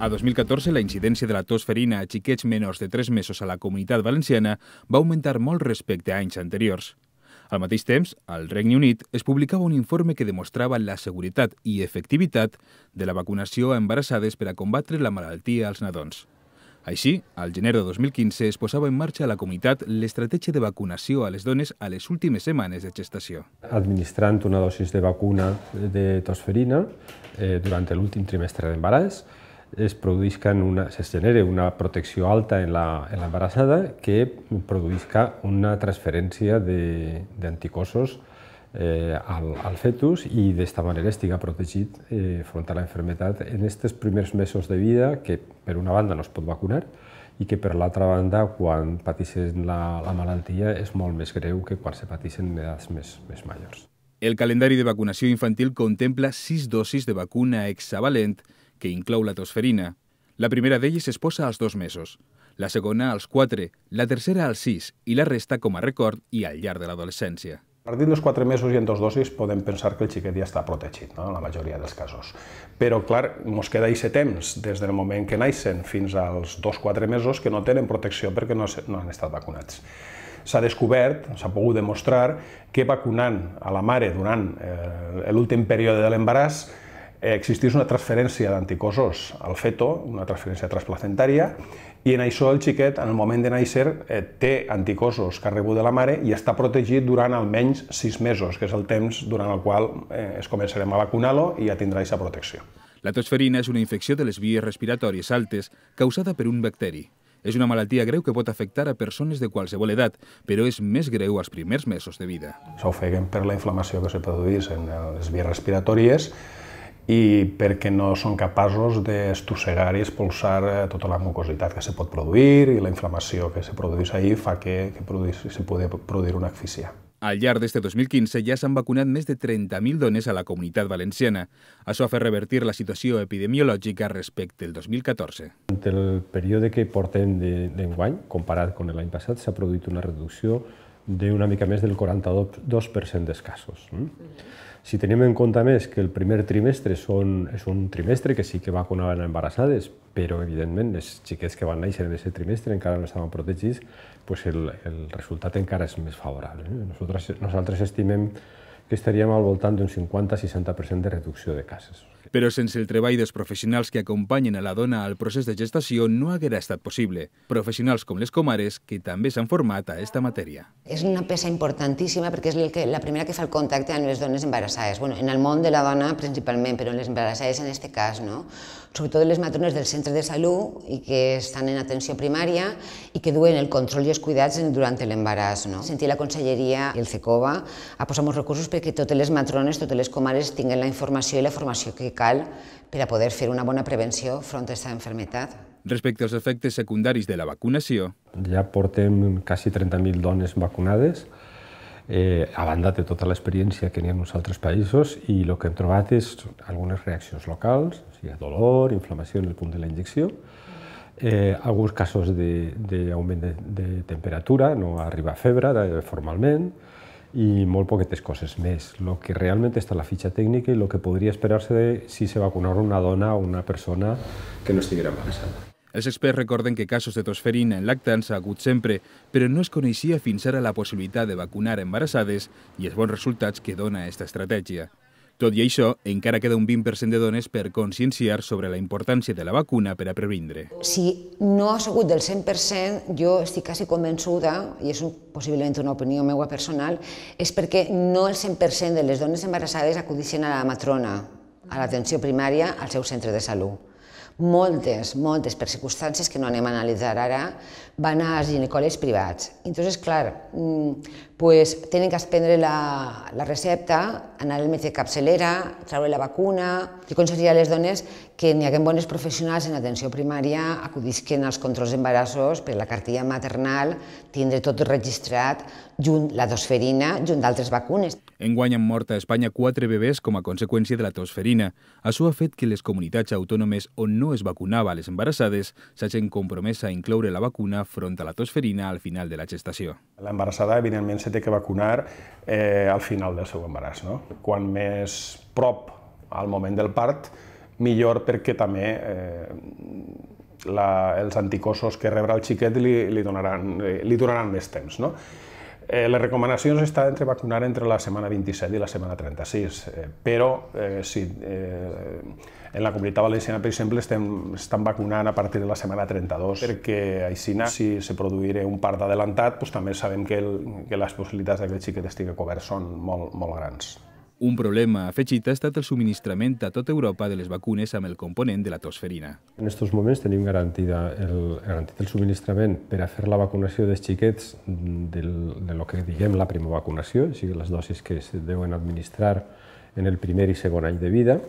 A 2014, la incidència de la tos ferina a xiquets menors de 3 mesos a la comunitat valenciana va augmentar molt respecte a anys anteriors. Al mateix temps, al Regne Unit es publicava un informe que demostrava la seguretat i efectivitat de la vacunació a embarassades per a combatre la malaltia als nadons. Així, al gener de 2015 es posava en marxa a la comunitat l'estratègia de vacunació a les dones a les últimes setmanes de gestació. Administrant una dosis de vacuna de tosferina eh, durant l'últim trimestre d'embaràs, es produïsquen una, es genere una protecció alta en l'embarassada que produïsca una transferència d'anticossos eh, al, al fetus i d'esta manera estiga protegit eh, front a la enfermedad en aquests primers mesos de vida que per una banda no es pot vacunar i que per l'altra banda quan patixen la, la malaltia és molt més greu que quan se patixen en edats més, més majors. El calendari de vacunació infantil contempla sis dosis de vacuna hexavalent que inclou la tosferina. La primera d'elles es posa als dos mesos, la segona als 4, la tercera als 6 i la resta com a record i al llarg de l'adolescència. A partir dels 4 mesos i en dos dosis podem pensar que el xiquet ja està protegit, no? en la majoria dels casos. Però, clar, ens queda aquest temps, des del moment que naixen fins als 2-4 mesos, que no tenen protecció perquè no, no han estat vacunats. S'ha descobert, s'ha pogut demostrar, que vacunant a la mare durant eh, l'últim període de l'embaràs Eh, existeix una transferència d'anticossos al feto, una transferència transplacentària, i en això el xiquet, en el moment de néixer, eh, té anticossos que ha rebut de la mare i està protegit durant almenys 6 mesos, que és el temps durant el qual eh, es començarem a vacunar-lo i ja tindrà aquesta protecció. La tosferina és una infecció de les vies respiratòries altes causada per un bacteri. És una malaltia greu que pot afectar a persones de qualsevol edat, però és més greu als primers mesos de vida. S'ofeguen per la inflamació que se produeix en les vies respiratòries i perquè no són capaços d'estossegar i expulsar eh, tota la mucositat que se pot produir i la inflamació que se produeix ahir fa que, que se pugui produir una asfíxia. Al llarg d'este 2015 ja s'han vacunat més de 30.000 dones a la comunitat valenciana. Això ha fet revertir la situació epidemiològica respecte al 2014. En el període que portem d'enguany, comparat amb l'any passat, s'ha produït una reducció d'una mica més del 42% dels casos. Si tenim en compte més que el primer trimestre són, és un trimestre que sí que vacunaven embarassades, però evidentment els xiquets que van néixer en aquest trimestre encara no estaven protegits, doncs el, el resultat encara és més favorable. Eh? Nosaltres, nosaltres estimem que estaríem al voltant d'un 50-60% de reducció de cases. Però sense el treball dels professionals que acompanyen a la dona al procés de gestació no haguera estat possible. Professionals com les comares, que també s'han format a aquesta matèria. És una peça importantíssima perquè és el que, la primera que fa el contacte amb les dones embarassades. Bueno, en el món de la dona principalment, però en les embarassades en aquest cas, no? sobretot les matrones del centre de salut i que estan en atenció primària i que duen el control i els cuidats durant l'embaràs. No? Sentir la conselleria i el CECOVA a posar molts recursos perquè totes les matrones, totes les comares tinguin la informació i la formació que cal per a poder fer una bona prevenció front a aquesta malaltia. Respecte als efectes secundaris de la vacunació... Ja portem quasi 30.000 dones vacunades, eh, a banda de tota l'experiència que n'hi ha en uns altres països, i el que hem trobat és algunes reaccions locals, o sigui, dolor, inflamació en el punt de la injecció, eh, alguns casos d'augment de, de, de temperatura, no arriba a febre de, formalment, i molt poquetes coses més. El que realment està a la fitxa tècnica i el que podria esperar-se de si se vacunara una dona o una persona que no estiguera embarassada. Els experts recorden que casos de tosferina en lactants ha hagut sempre, però no es coneixia fins ara la possibilitat de vacunar embarassades i els bons resultats que dona aquesta estratègia. Tot i això, encara queda un 20% de dones per conscienciar sobre la importància de la vacuna per a previndre. Si no ha sigut del 100%, jo estic quasi convençuda, i és un, possiblement una opinió meva personal, és perquè no el 100% de les dones embarassades acudixen a la matrona, a l'atenció primària, al seu centre de salut moltes, moltes per circumstàncies que no anem a analitzar ara, van a ginecòlegs privats. llavors, clar, mm, pues, tenen que prendre la, la recepta, anar al metge capçalera, treure la vacuna... Jo aconsellaria a les dones que n'hi haguem bones professionals en atenció primària, acudisquen als controls d'embarassos per la cartilla maternal, tindre tot registrat, junt la tosferina, junt d'altres vacunes. Enguany han mort a Espanya quatre bebès com a conseqüència de la tosferina. Això ha fet que les comunitats autònomes on no no es vacunava a les embarassades, s'ha compromès compromesa a incloure la vacuna front a la tosferina al final de la gestació. L'embarassada, evidentment, se té que vacunar eh, al final del seu embaràs. No? Quan més prop al moment del part, millor perquè també eh, la, els anticossos que rebrà el xiquet li, li, donaran, li donaran més temps. No? Eh, les recomanacions està entre vacunar entre la setmana 27 i la setmana 36, eh, però eh, si, eh, en la comunitat valenciana, per exemple, estem, estan vacunant a partir de la setmana 32, perquè així, si se produirà un part d'adelantat, pues, també sabem que, el, que les possibilitats d'aquest xiquet estigui cobert són molt, molt grans. Un problema afegit ha estat el subministrament a tota Europa de les vacunes amb el component de la tosferina. En aquests moments tenim garantida el, garantit el subministrament per a fer la vacunació dels xiquets del, de lo que diguem la vacunació, o sigui, les dosis que es deuen administrar en el primer i segon any de vida,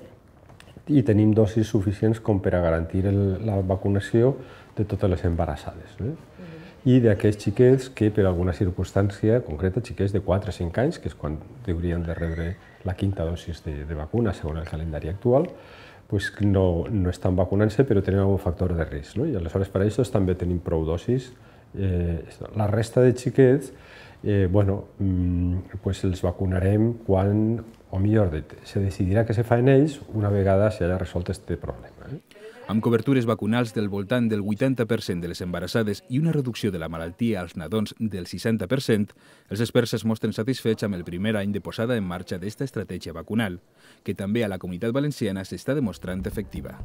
i tenim dosis suficients com per a garantir el, la vacunació de totes les embarassades. Eh? Mm-hmm i d'aquests xiquets que per alguna circumstància concreta, xiquets de 4 o 5 anys, que és quan haurien de rebre la quinta dosis de, de vacuna, segons el calendari actual, pues no, no estan vacunant-se però tenen algun factor de risc. No? I aleshores per a això també tenim prou dosis. Eh, la resta de xiquets eh, bueno, mm, pues els vacunarem quan, o millor dit, se decidirà que se fa en ells una vegada s'hi resolt aquest problema amb cobertures vacunals del voltant del 80% de les embarassades i una reducció de la malaltia als nadons del 60%, els experts es mostren satisfets amb el primer any de posada en marxa d'esta estratègia vacunal, que també a la comunitat valenciana s'està demostrant efectiva.